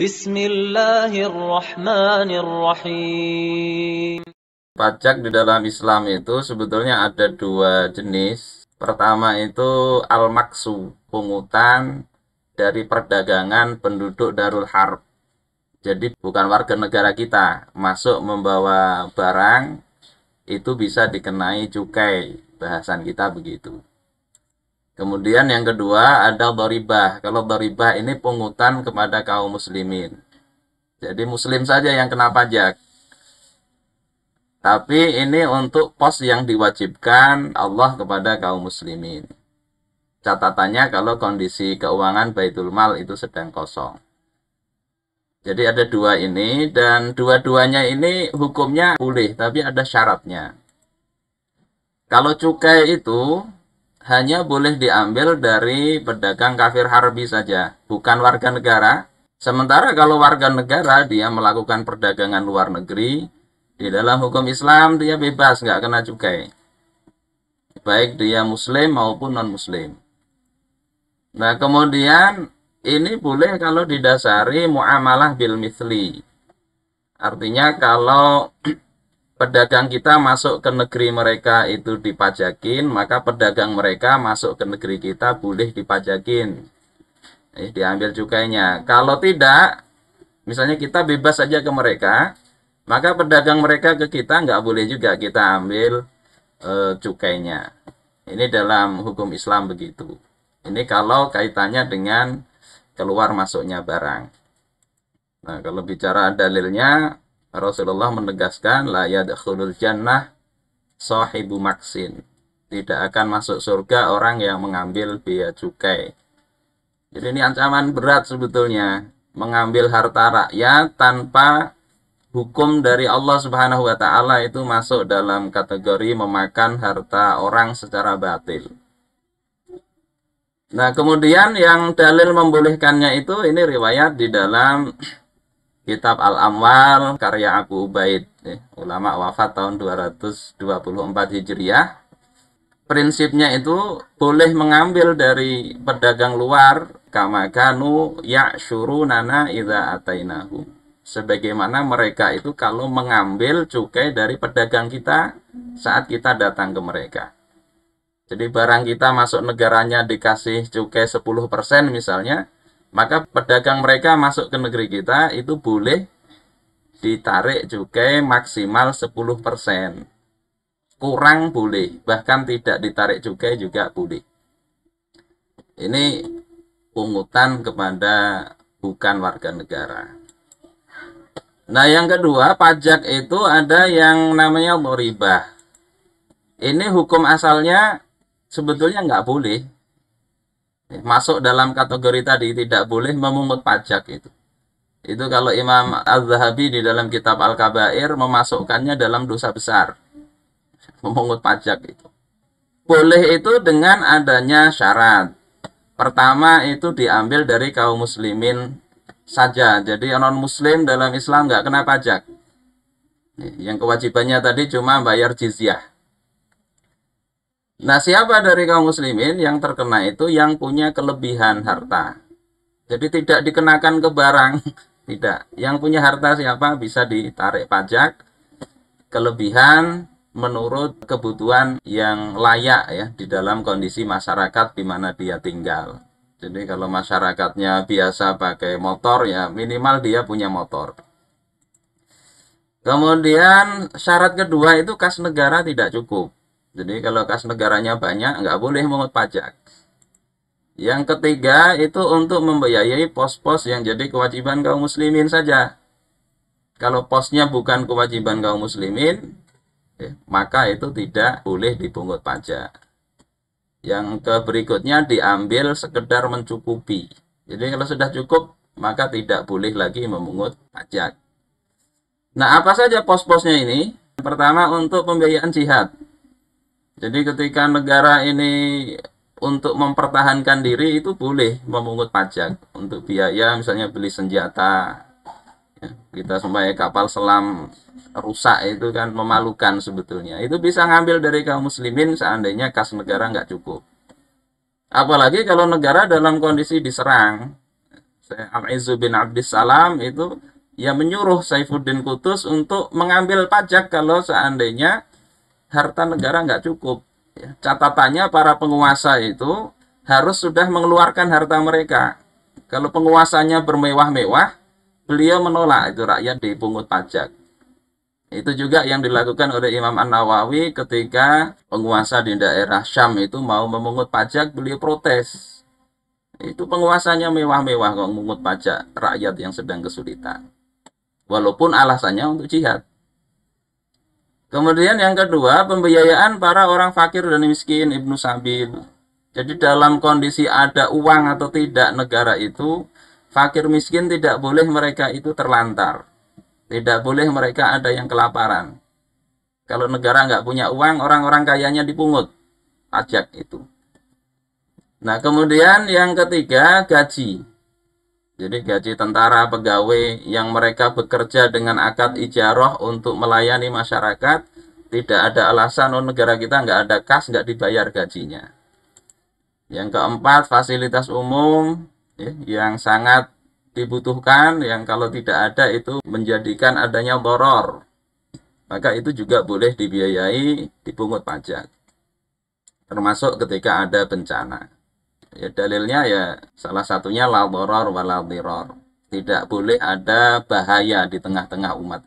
Bismillahirrahmanirrahim. Pajak di dalam Islam itu sebetulnya ada dua jenis. Pertama itu al-maksu, pungutan dari perdagangan penduduk Darul Harb. Jadi bukan warga negara kita, masuk membawa barang itu bisa dikenai cukai, bahasan kita begitu. Kemudian yang kedua ada doribah. Kalau doribah ini pungutan kepada kaum muslimin. Jadi muslim saja yang kena pajak. Tapi ini untuk pos yang diwajibkan Allah kepada kaum muslimin. Catatannya kalau kondisi keuangan Baitul Mal itu sedang kosong. Jadi ada dua ini dan dua-duanya ini hukumnya boleh tapi ada syaratnya. Kalau cukai itu hanya boleh diambil dari pedagang kafir harbi saja, bukan warga negara. Sementara kalau warga negara dia melakukan perdagangan luar negeri, di dalam hukum Islam dia bebas, nggak kena cukai. Baik dia muslim maupun non-muslim. Nah kemudian ini boleh kalau didasari muamalah bil misli. Artinya kalau pedagang kita masuk ke negeri mereka itu dipajakin, maka pedagang mereka masuk ke negeri kita boleh dipajakin. Eh, diambil cukainya. Kalau tidak, misalnya kita bebas saja ke mereka, maka pedagang mereka ke kita nggak boleh juga kita ambil eh, cukainya. Ini dalam hukum Islam begitu. Ini kalau kaitannya dengan keluar masuknya barang. Nah, kalau bicara dalilnya, Rasulullah menegaskan la yadkhulul jannah sahibu maksin. Tidak akan masuk surga orang yang mengambil biaya cukai. Jadi ini ancaman berat sebetulnya mengambil harta rakyat tanpa hukum dari Allah Subhanahu wa taala itu masuk dalam kategori memakan harta orang secara batil. Nah, kemudian yang dalil membolehkannya itu ini riwayat di dalam Kitab Al-Amwal karya Abu Ubaid, eh, ulama wafat tahun 224 Hijriah. Prinsipnya itu boleh mengambil dari pedagang luar ya kamakanu nana idza atainahu. Sebagaimana mereka itu kalau mengambil cukai dari pedagang kita saat kita datang ke mereka. Jadi barang kita masuk negaranya dikasih cukai 10% misalnya, maka pedagang mereka masuk ke negeri kita itu boleh ditarik juga maksimal 10%. Kurang boleh, bahkan tidak ditarik juga juga boleh. Ini pungutan kepada bukan warga negara. Nah, yang kedua, pajak itu ada yang namanya moribah. Ini hukum asalnya sebetulnya nggak boleh, masuk dalam kategori tadi tidak boleh memungut pajak itu. Itu kalau Imam Az-Zahabi di dalam kitab Al-Kabair memasukkannya dalam dosa besar. Memungut pajak itu. Boleh itu dengan adanya syarat. Pertama itu diambil dari kaum muslimin saja. Jadi non muslim dalam Islam nggak kena pajak. Yang kewajibannya tadi cuma bayar jizyah. Nah, siapa dari kaum muslimin yang terkena itu yang punya kelebihan harta? Jadi tidak dikenakan ke barang, tidak. Yang punya harta siapa bisa ditarik pajak kelebihan menurut kebutuhan yang layak ya di dalam kondisi masyarakat di mana dia tinggal. Jadi kalau masyarakatnya biasa pakai motor ya minimal dia punya motor. Kemudian syarat kedua itu kas negara tidak cukup. Jadi kalau kas negaranya banyak, nggak boleh mengut pajak. Yang ketiga itu untuk membiayai pos-pos yang jadi kewajiban kaum muslimin saja. Kalau posnya bukan kewajiban kaum muslimin, eh, maka itu tidak boleh dipungut pajak. Yang berikutnya diambil sekedar mencukupi. Jadi kalau sudah cukup, maka tidak boleh lagi memungut pajak. Nah, apa saja pos-posnya ini? pertama untuk pembiayaan jihad jadi ketika negara ini untuk mempertahankan diri itu boleh memungut pajak untuk biaya misalnya beli senjata ya, kita supaya kapal selam rusak itu kan memalukan sebetulnya itu bisa ngambil dari kaum muslimin seandainya kas negara nggak cukup apalagi kalau negara dalam kondisi diserang Al-Izzu bin Abdissalam itu ya menyuruh Saifuddin Kutus untuk mengambil pajak kalau seandainya harta negara nggak cukup. Ya, catatannya para penguasa itu harus sudah mengeluarkan harta mereka. Kalau penguasanya bermewah-mewah, beliau menolak itu rakyat dipungut pajak. Itu juga yang dilakukan oleh Imam An-Nawawi ketika penguasa di daerah Syam itu mau memungut pajak, beliau protes. Itu penguasanya mewah-mewah kok memungut pajak rakyat yang sedang kesulitan. Walaupun alasannya untuk jihad. Kemudian yang kedua, pembiayaan para orang fakir dan miskin Ibnu Sabil. Jadi dalam kondisi ada uang atau tidak negara itu, fakir miskin tidak boleh mereka itu terlantar. Tidak boleh mereka ada yang kelaparan. Kalau negara nggak punya uang, orang-orang kayanya dipungut pajak itu. Nah kemudian yang ketiga, gaji. Jadi gaji tentara pegawai yang mereka bekerja dengan akad ijaroh untuk melayani masyarakat, tidak ada alasan oh negara kita nggak ada kas, nggak dibayar gajinya. Yang keempat, fasilitas umum ya, yang sangat dibutuhkan, yang kalau tidak ada itu menjadikan adanya boror. Maka itu juga boleh dibiayai dipungut pajak. Termasuk ketika ada bencana. Ya dalilnya ya salah satunya la dharar wa la Tidak boleh ada bahaya di tengah-tengah umat